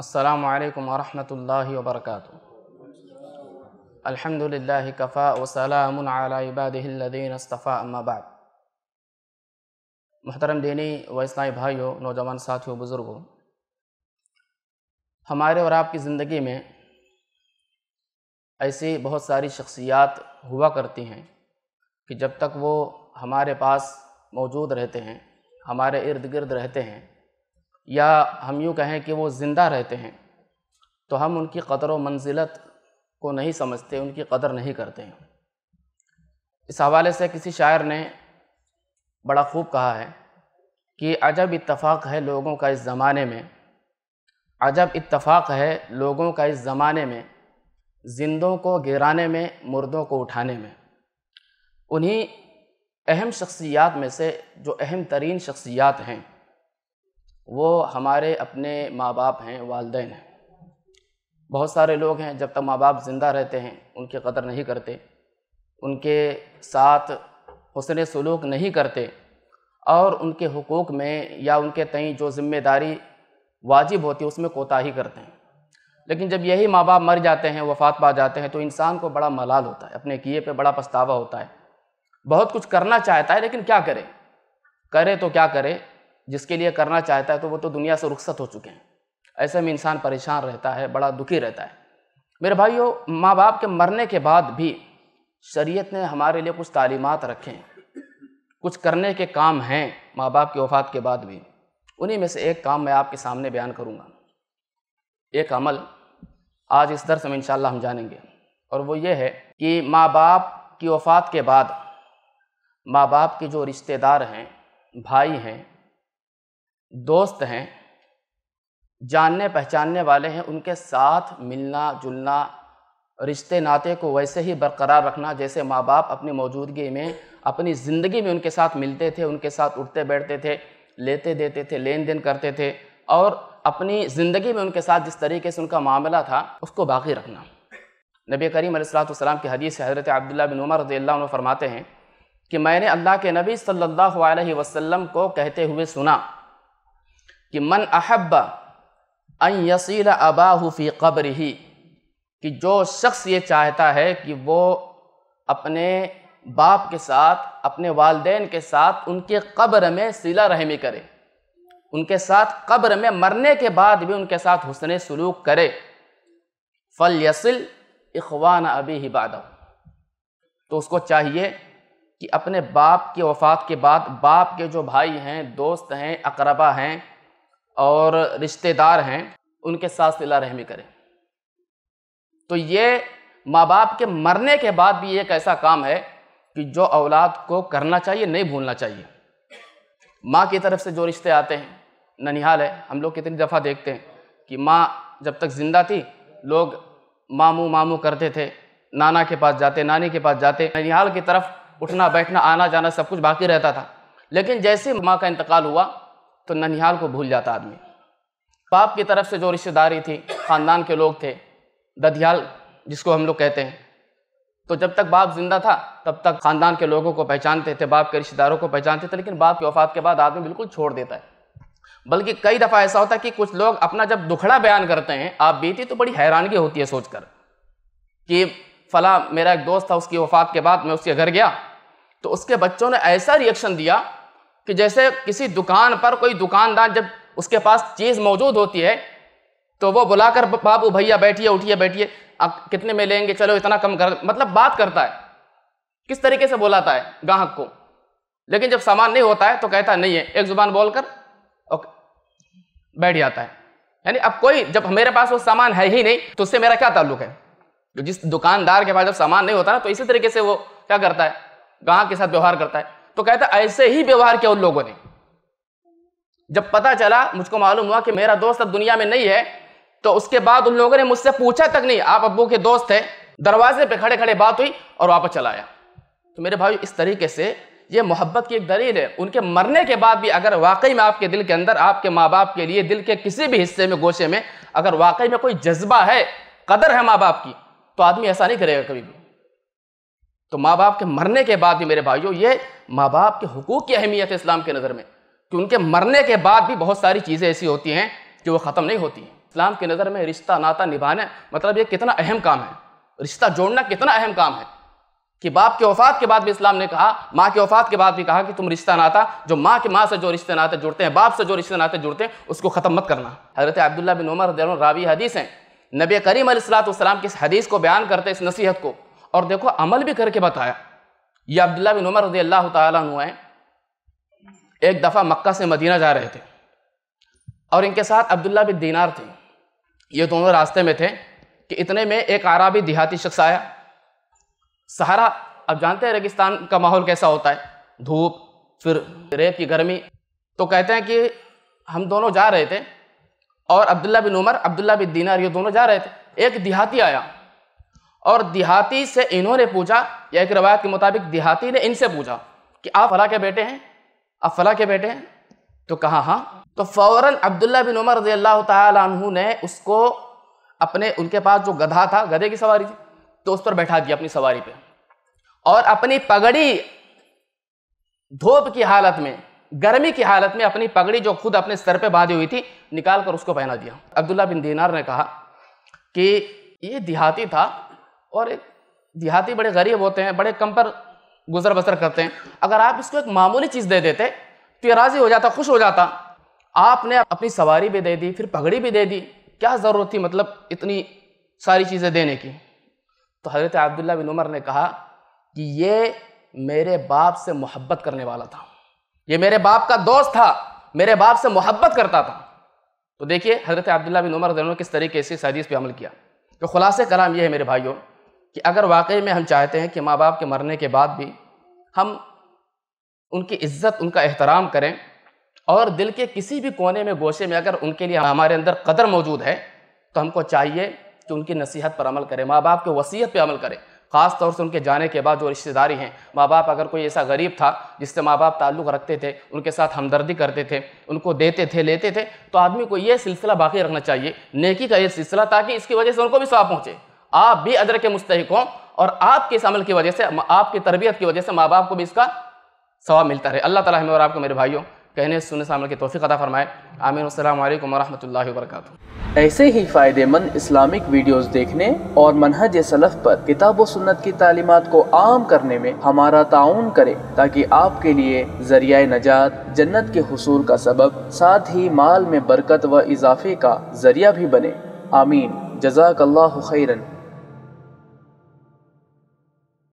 असलकम वरहमल वबरक अलहमदिल्ला कफ़ा व वसलामबादीन अस्तफ़ा अम्माबाद महतरम दीनी व इस्लामी भाइयों नौजवान साथियों बुज़ुर्गों हमारे और आपकी ज़िंदगी में ऐसी बहुत सारी शख्सियात हुआ करती हैं कि जब तक वो हमारे पास मौजूद रहते हैं हमारे इर्द गिर्द रहते हैं या हम यूँ कहें कि वो ज़िंदा रहते हैं तो हम उनकी कदर व मंजिलत को नहीं समझते उनकी कदर नहीं करते हैं इस हवाले से किसी शायर ने बड़ा खूब कहा है कि अजब इत्तफाक़ है लोगों का इस ज़माने में अजब इत्तफाक़ है लोगों का इस ज़माने में जिंदों को गिराने में मुर्दों को उठाने में उन्हीं अहम शख्सियात में से जो अहम तरीन शख्सियात हैं वो हमारे अपने माँ बाप हैं वालदे हैं बहुत सारे लोग हैं जब तक माँ बाप ज़िंदा रहते हैं उनकी कदर नहीं करते उनके साथ हसन सलूक नहीं करते और उनके हकूक़ में या उनके तई जो ज़िम्मेदारी वाजिब होती है उसमें कोताही करते हैं लेकिन जब यही माँ बाप मर जाते हैं वफात पा जाते हैं तो इंसान को बड़ा मलाल होता है अपने किए पे बड़ा पछतावा होता है बहुत कुछ करना चाहता है लेकिन क्या करे करे तो क्या करे जिसके लिए करना चाहता है तो वो तो दुनिया से रुखसत हो चुके हैं ऐसे में इंसान परेशान रहता है बड़ा दुखी रहता है मेरे भाइयों माँ बाप के मरने के बाद भी शरीयत ने हमारे लिए कुछ तालीमत रखे हैं कुछ करने के काम हैं माँ बाप की वफात के बाद भी उन्हीं में से एक काम मैं आपके सामने बयान करूँगा एक अमल आज इस दर में इन हम जानेंगे और वो ये है कि माँ बाप की वफात के बाद माँ बाप के जो रिश्तेदार हैं भाई हैं दोस्त हैं जानने पहचानने वाले हैं उनके साथ मिलना जुलना रिश्ते नाते को वैसे ही बरकरार रखना जैसे माँ बाप अपनी मौजूदगी में अपनी ज़िंदगी में उनके साथ मिलते थे उनके साथ उठते बैठते थे लेते देते थे लेन देन करते थे और अपनी ज़िंदगी में उनके साथ जिस तरीके से उनका मामला था उसको बाकी रखना नबी करीम सलाम की हदीस हज़रत अब्दुल्ला बिन उमर रजील्ला फरमाते हैं कि मैंने अल्लाह के नबी सल्लल्लाहु अलैहि वसल्लम को कहते हुए सुना कि मन अहब्बा अन यसील अबाहफ़ी कब्र ही कि जो शख्स ये चाहता है कि वो अपने बाप के साथ अपने वालदेन के साथ उनके कब्र में सिला रहमी करे उनके साथ कब्र में मरने के बाद भी उनके साथ हुसन सलूक करे फल यसिल इखवान अभी हिबाद तो उसको चाहिए कि अपने बाप के वफ़ात के बाद बाप के जो भाई हैं दोस्त हैं अकरबा हैं और रिश्तेदार हैं उनके साथ सिला रहमी करें तो ये माँ बाप के मरने के बाद भी एक ऐसा काम है कि जो औलाद को करना चाहिए नहीं भूलना चाहिए माँ की तरफ से जो रिश्ते आते हैं ननिहाल है हम लोग कितनी दफ़ा देखते हैं कि माँ जब तक ज़िंदा थी लोग मामू मामू करते थे नाना के पास जाते नानी के पास जाते ननिहाल की तरफ उठना बैठना आना जाना सब कुछ बाकी रहता था लेकिन जैसे माँ का इंतकाल हुआ तो ननिहाल को भूल जाता आदमी बाप की तरफ से जो रिश्तेदारी थी ख़ानदान के लोग थे ददियाल जिसको हम लोग कहते हैं तो जब तक बाप जिंदा था तब तक ख़ानदान के लोगों को पहचानते थे बाप के रिश्तेदारों को पहचानते थे लेकिन बाप की वफात के बाद आदमी बिल्कुल छोड़ देता है बल्कि कई दफ़ा ऐसा होता है कि कुछ लोग अपना जब दुखड़ा बयान करते हैं आप बीती तो बड़ी हैरानगी होती है सोचकर कि फ़ला मेरा एक दोस्त था उसकी वफात के बाद मैं उसके घर गया तो उसके बच्चों ने ऐसा रिएक्शन दिया कि जैसे किसी दुकान पर कोई दुकानदार जब उसके पास चीज़ मौजूद होती है तो वो बुलाकर बाबू भैया बैठिए उठिए बैठिए आप कितने में लेंगे चलो इतना कम कर मतलब बात करता है किस तरीके से बुलाता है ग्राहक को लेकिन जब सामान नहीं होता है तो कहता है, नहीं है एक जुबान बोल कर बैठ जाता है यानी अब कोई जब मेरे पास वो सामान है ही नहीं तो उससे मेरा क्या ताल्लुक है जिस दुकानदार के पास जब सामान नहीं होता ना तो इसी तरीके से वो क्या करता है ग्राहक के साथ व्यवहार करता है तो कहता ऐसे ही व्यवहार किया उन लोगों ने जब पता चला मुझको मालूम हुआ कि मेरा दोस्त अब दुनिया में नहीं है तो उसके बाद उन लोगों ने मुझसे पूछा तक नहीं आप अबू के दोस्त हैं दरवाजे पे खड़े खड़े बात हुई और वापस चला आया तो मेरे भाई इस तरीके से ये मोहब्बत की एक दलील है उनके मरने के बाद भी अगर वाकई में आपके दिल के अंदर आपके माँ बाप के लिए दिल के किसी भी हिस्से में गोशे में अगर वाकई में कोई जज्बा है कदर है माँ बाप की तो आदमी ऐसा नहीं करेगा कभी भी तो माँ बाप के मरने के बाद भी मेरे भाइयों ये माँ बाप के हकूक़ की अहमियत है इस्लाम के नज़र में कि उनके मरने के बाद भी बहुत सारी चीज़ें ऐसी होती हैं जो वो ख़त्म नहीं होती इस्लाम की नज़र में रिश्ता नाता निभाना मतलब ये कितना अहम काम है रिश्ता जोड़ना कितना अहम काम है कि बाप के वफात के बाद भी इस्लाम ने कहा माँ के वफात के बाद भी कहा कि तुम रिश्ता नाता जो माँ के माँ से जो रिश्ते नाते जुड़ते हैं बाप से जो रिश्ते नाते जुड़ते हैं उसको ख़त्म मत करना हज़रत अब्दुल्ला बिन उमर रावी हदीस हैं नबी करीम सलाम की इस हदीस को बयान करते इस नसीहत को और देखो अमल भी करके बताया ये अब्दुल्ला बिन उमर रजी अल्लाह तुए एक दफ़ा मक्का से मदीना जा रहे थे और इनके साथ अब्दुल्ला बिन दीनार थे ये दोनों रास्ते में थे कि इतने में एक आराबी देहाती शख्स आया सहारा अब जानते हैं रेगिस्तान का माहौल कैसा होता है धूप फिर रेत की गर्मी तो कहते हैं कि हम दोनों जा रहे थे और अब्दुल्ला बिन उमर अब्दुल्ला बिन दीनार ये दोनों जा रहे थे एक देहाती आया और देहाती से इन्होंने पूछा या एक रवायत के मुताबिक देहाती ने इनसे पूछा कि आप फला के बेटे हैं आप फला के बेटे हैं तो कहा हाँ तो फ़ौरन अब्दुल्ला बिन उमर रजी अल्लाह तहु ने उसको अपने उनके पास जो गधा था गधे की सवारी थी तो उस पर बैठा दिया अपनी सवारी पे और अपनी पगड़ी धोप की हालत में गर्मी की हालत में अपनी पगड़ी जो खुद अपने सर पे बांधी हुई थी निकाल कर उसको पहना दिया अब्दुल्ला बिन दीनार ने कहा कि ये देहाती था और एक देहाती बड़े गरीब होते हैं बड़े कम पर गुजर बसर करते हैं अगर आप इसको एक मामूली चीज़ दे देते तो ये राज़ी हो जाता खुश हो जाता आपने अपनी सवारी भी दे दी फिर पगड़ी भी दे दी क्या ज़रूरत थी मतलब इतनी सारी चीज़ें देने की तो हज़रत अब्दुल्ला बिन उमर ने कहा कि ये मेरे बाप से मोहब्बत करने वाला था ये मेरे बाप का दोस्त था मेरे बाप से मोहब्बत करता था तो देखिए हज़रत अब्दुल्ला बिन उमर ने किस तरीके से इस हदीस पर अमल किया तो ख़ुलासे कलाम ये है मेरे भाइयों कि अगर वाकई में हम चाहते हैं कि माँ बाप के मरने के बाद भी हम उनकी इज्जत उनका एहतराम करें और दिल के किसी भी कोने में गोशे में अगर उनके लिए हमारे अंदर कदर मौजूद है तो हमको चाहिए कि उनकी नसीहत पर अमल करें माँ बाप के वसीयत पर अमल करें ख़ास तौर से उनके जाने के बाद जो रिश्तेदारी हैं माँ बाप अगर कोई ऐसा गरीब था जिससे माँ बाप ताल्लुक़ रखते थे उनके साथ हमदर्दी करते थे उनको देते थे लेते थे तो आदमी को ये सिलसिला बाकी रखना चाहिए नेकी का ये सिलसिला ताकि इसकी वजह से उनको भी स्वाब पहुँचे आप भी अदर के मुस्तक हों और आपके इस अमल की वजह से आपकी तरबियत की वजह से माँ बाप को भी इसका सवाब मिलता रहे अल्लाह ताला हमें और आपको मेरे भाइयों कहने सुनने से अमल की तोफ़ी अदा फरमाए आमिर अल्लाम वरहमल ऐसे ही फ़ायदेमंद इस्लामिक वीडियोस देखने और मनहज सलफ़ पर किताब व सुन्नत की तालीमत को आम करने में हमारा ताउन करें ताकि आपके लिए जरिया नजात जन्नत के हसूल का सबब साथ ही माल में बरकत व इजाफे का जरिया भी बने आमीन जजाक खैरन